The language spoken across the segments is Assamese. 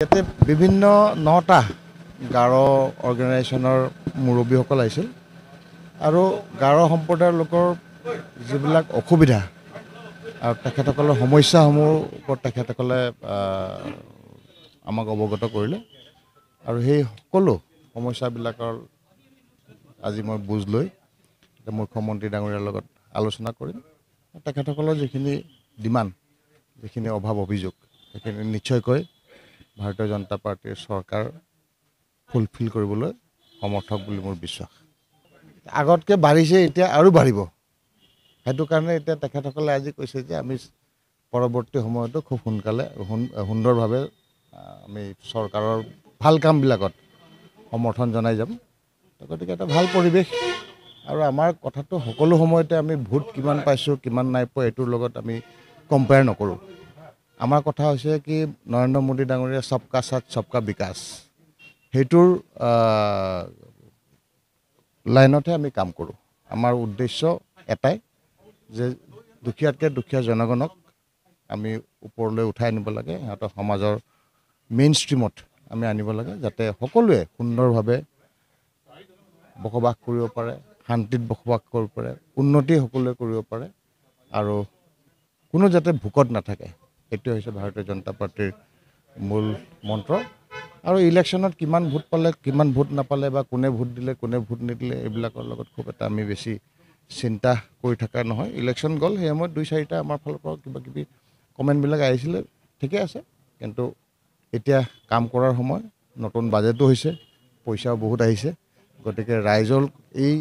ইয়াতে বিভিন্ন নটা গাৰ অৰ্গেনাইজেশ্যনৰ মুৰব্বীসকল আহিছিল আৰু গাৰ সম্প্ৰদায়ৰ লোকৰ যিবিলাক অসুবিধা আৰু তেখেতসকলৰ সমস্যাসমূহৰ ওপৰত তেখেতসকলে আমাক অৱগত কৰিলে আৰু সেই সকলো সমস্যাবিলাকৰ আজি মই বুজ লৈ মুখ্যমন্ত্ৰী ডাঙৰীয়াৰ লগত আলোচনা কৰিম তেখেতসকলৰ যিখিনি ডিমাণ্ড যিখিনি অভাৱ অভিযোগ সেইখিনি নিশ্চয়কৈ ভাৰতীয় জনতা পাৰ্টীৰ চৰকাৰ ফুলফিল কৰিবলৈ সমৰ্থক বুলি মোৰ বিশ্বাস আগতকৈ বাঢ়িছে এতিয়া আৰু বাঢ়িব সেইটো কাৰণে এতিয়া তেখেতসকলে আজি কৈছে যে আমি পৰৱৰ্তী সময়তো খুব সোনকালে সুন্দৰভাৱে আমি চৰকাৰৰ ভাল কামবিলাকত সমৰ্থন জনাই যাম গতিকে এটা ভাল পৰিৱেশ আৰু আমাৰ কথাটো সকলো সময়তে আমি ভোট কিমান পাইছোঁ কিমান নাই পোৱা এইটোৰ লগত আমি কম্পেয়াৰ নকৰোঁ আমাৰ কথা হৈছে কি নৰেন্দ্ৰ মোদী ডাঙৰীয়া চবকা চাট চবকা বিকাশ সেইটোৰ লাইনতহে আমি কাম কৰোঁ আমাৰ উদ্দেশ্য এটাই যে দুখীয়াতকৈ দুখীয়া জনগণক আমি ওপৰলৈ উঠাই আনিব লাগে সিহঁতৰ সমাজৰ মেইন ষ্ট্ৰীমত আমি আনিব লাগে যাতে সকলোৱে সুন্দৰভাৱে বসবাস কৰিব পাৰে শান্তিত বসবাস কৰিব পাৰে উন্নতি সকলোৱে কৰিব পাৰে আৰু কোনো যাতে ভোকত নাথাকে সেইটোৱে হৈছে ভাৰতীয় জনতা পাৰ্টীৰ মূল মন্ত্ৰ আৰু ইলেকশ্যনত কিমান ভোট পালে কিমান ভোট নাপালে বা কোনে ভোট দিলে কোনে ভোট নিদিলে এইবিলাকৰ লগত খুব এটা আমি বেছি চিন্তা কৰি থকা নহয় ইলেকশ্যন গ'ল সেই সময়ত দুই চাৰিটা আমাৰ ফালৰ পৰা কিবা কিবি কমেণ্টবিলাক আহিছিলে ঠিকে আছে কিন্তু এতিয়া কাম কৰাৰ সময় নতুন বাজেটো হৈছে পইচাও বহুত আহিছে গতিকে ৰাইজৰ এই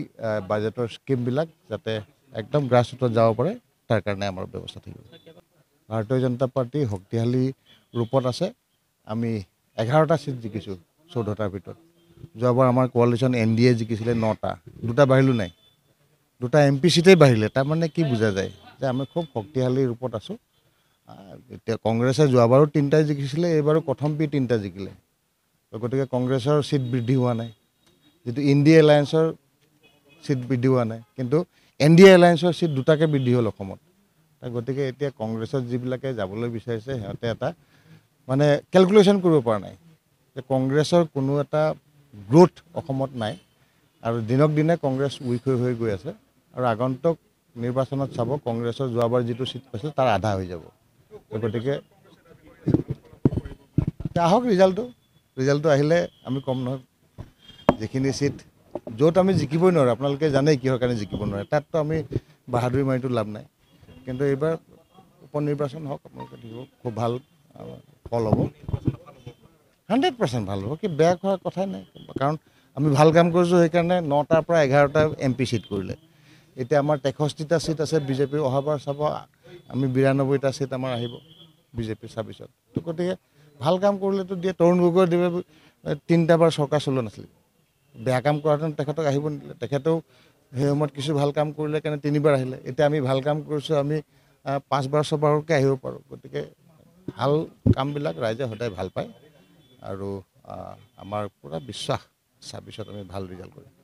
বাজেটৰ স্কীমবিলাক যাতে একদম গ্ৰাছৰুটত যাব পাৰে তাৰ কাৰণে আমাৰ ব্যৱস্থা থাকিব ভাৰতীয় জনতা পাৰ্টি শক্তিশালী ৰূপত আছে আমি এঘাৰটা ছিট জিকিছোঁ চৈধ্যটাৰ ভিতৰত যোৱাবাৰ আমাৰ কোৱালিশ্যন এন ডি এ জিকিছিলে নটা দুটা বাঢ়িলোঁ নাই দুটা এম পি চিটেই বাঢ়িলে তাৰমানে কি বুজা যায় যে আমি খুব শক্তিশালী ৰূপত আছোঁ এতিয়া কংগ্ৰেছে যোৱাবাৰো তিনিটাই জিকিছিলে এইবাৰো প্ৰথম পি তিনিটা জিকিলে গতিকে কংগ্ৰেছৰ ছিট বৃদ্ধি হোৱা নাই যিটো এন ডি এ এলায়েন্সৰ ছিট বৃদ্ধি হোৱা নাই কিন্তু এন ডি এ এলায়েন্সৰ ছিট দুটাকৈ বৃদ্ধি হ'ল অসমত গতিকে এতিয়া কংগ্ৰেছত যিবিলাকে যাবলৈ বিচাৰিছে সিহঁতে এটা মানে কেলকুলেশ্যন কৰিব পৰা নাই যে কংগ্ৰেছৰ কোনো এটা গ্ৰ'থ অসমত নাই আৰু দিনক দিনে কংগ্ৰেছ উইক হৈ হৈ গৈ আছে আৰু আগন্তুক নিৰ্বাচনত চাব কংগ্ৰেছৰ যোৱাবাৰ যিটো চিট পাইছিল তাৰ আধা হৈ যাব গতিকে আহক ৰিজাল্টটো ৰিজাল্টটো আহিলে আমি কম নহয় যিখিনি চিট য'ত আমি জিকিবই নোৱাৰোঁ আপোনালোকে জানেই কিহৰ কাৰণে জিকিব নোৱাৰে তাততো আমি বাহাদুৰী মাৰিটো লাভ নাই কিন্তু এইবাৰ উপ নিৰ্বাচন হওক আপোনালোকে দিব খুব ভাল ফল হ'ব হাণ্ড্ৰেড পাৰ্চেণ্ট ভাল হ'ব কি বেয়া কৰাৰ কথাই নাই কাৰণ আমি ভাল কাম কৰিছোঁ সেইকাৰণে নটাৰ পৰা এঘাৰটা এম পি চিট কৰিলে এতিয়া আমাৰ তেষষ্ঠিটা চিট আছে বিজেপি অহাবাৰ চাব আমি বিৰানব্বৈটা চিট আমাৰ আহিব বিজেপি ছাব্বিছত তো গতিকে ভাল কাম কৰিলেতো দিয়ে তৰুণ গগৈ দেৱে তিনিটা বাৰ চৰকাৰ চলোৱা নাছিলে বেয়া কাম কৰাহেঁতেন তেখেতক আহিব নিদিলে তেখেতেও সেই সময়ত কিছু ভাল কাম কৰিলে কাৰণে তিনিবাৰ আহিলে এতিয়া আমি ভাল কাম কৰিছোঁ আমি পাঁচবাৰ ছবাৰকৈ আহিব পাৰোঁ গতিকে ভাল কামবিলাক ৰাইজে সদায় ভাল পায় আৰু আমাৰ পূৰা বিশ্বাস ছাব্বিছত আমি ভাল ৰিজাল্ট কৰিম